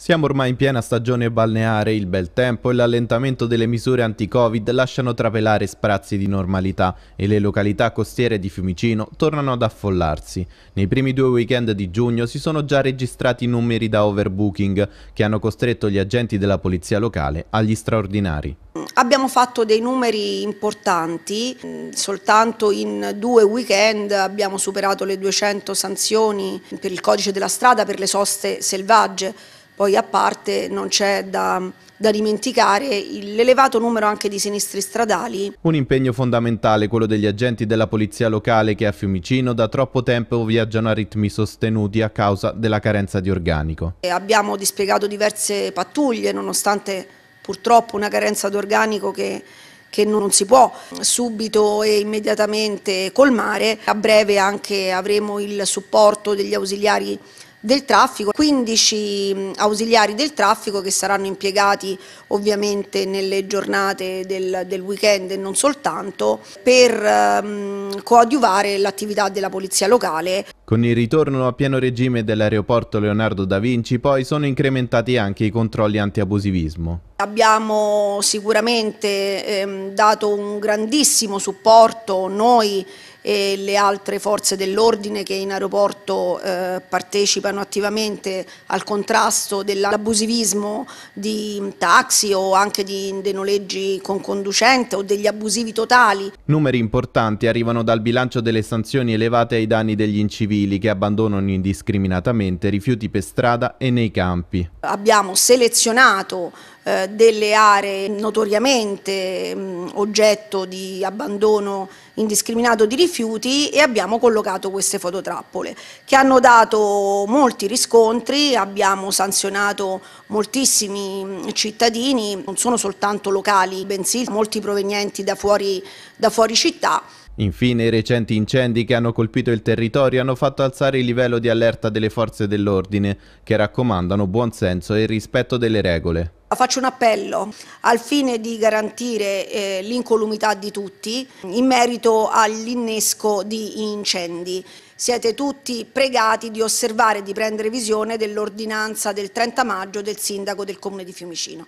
Siamo ormai in piena stagione balneare, il bel tempo e l'allentamento delle misure anti-Covid lasciano trapelare sprazzi di normalità e le località costiere di Fiumicino tornano ad affollarsi. Nei primi due weekend di giugno si sono già registrati numeri da overbooking che hanno costretto gli agenti della polizia locale agli straordinari. Abbiamo fatto dei numeri importanti, soltanto in due weekend abbiamo superato le 200 sanzioni per il codice della strada per le soste selvagge poi a parte non c'è da, da dimenticare l'elevato numero anche di sinistri stradali. Un impegno fondamentale quello degli agenti della polizia locale che a Fiumicino da troppo tempo viaggiano a ritmi sostenuti a causa della carenza di organico. E abbiamo dispiegato diverse pattuglie nonostante purtroppo una carenza di organico che che non si può subito e immediatamente colmare. A breve anche avremo il supporto degli ausiliari del traffico, 15 mm, ausiliari del traffico che saranno impiegati ovviamente nelle giornate del, del weekend e non soltanto per ehm, coadiuvare l'attività della polizia locale. Con il ritorno a pieno regime dell'aeroporto Leonardo da Vinci poi sono incrementati anche i controlli antiabusivismo. Abbiamo sicuramente ehm, dato un grandissimo supporto noi e le altre forze dell'ordine che in aeroporto eh, partecipano attivamente al contrasto dell'abusivismo di taxi o anche di dei noleggi con conducente o degli abusivi totali. Numeri importanti arrivano dal bilancio delle sanzioni elevate ai danni degli incivili che abbandonano indiscriminatamente rifiuti per strada e nei campi. Abbiamo selezionato eh, delle aree notoriamente mm, oggetto di abbandono indiscriminato di rifiuti e abbiamo collocato queste fototrappole che hanno dato molti riscontri, abbiamo sanzionato moltissimi mm, cittadini, non sono soltanto locali, bensì molti provenienti da fuori, da fuori città Infine i recenti incendi che hanno colpito il territorio hanno fatto alzare il livello di allerta delle forze dell'ordine che raccomandano buonsenso e rispetto delle regole. Faccio un appello al fine di garantire eh, l'incolumità di tutti in merito all'innesco di incendi. Siete tutti pregati di osservare e di prendere visione dell'ordinanza del 30 maggio del sindaco del comune di Fiumicino.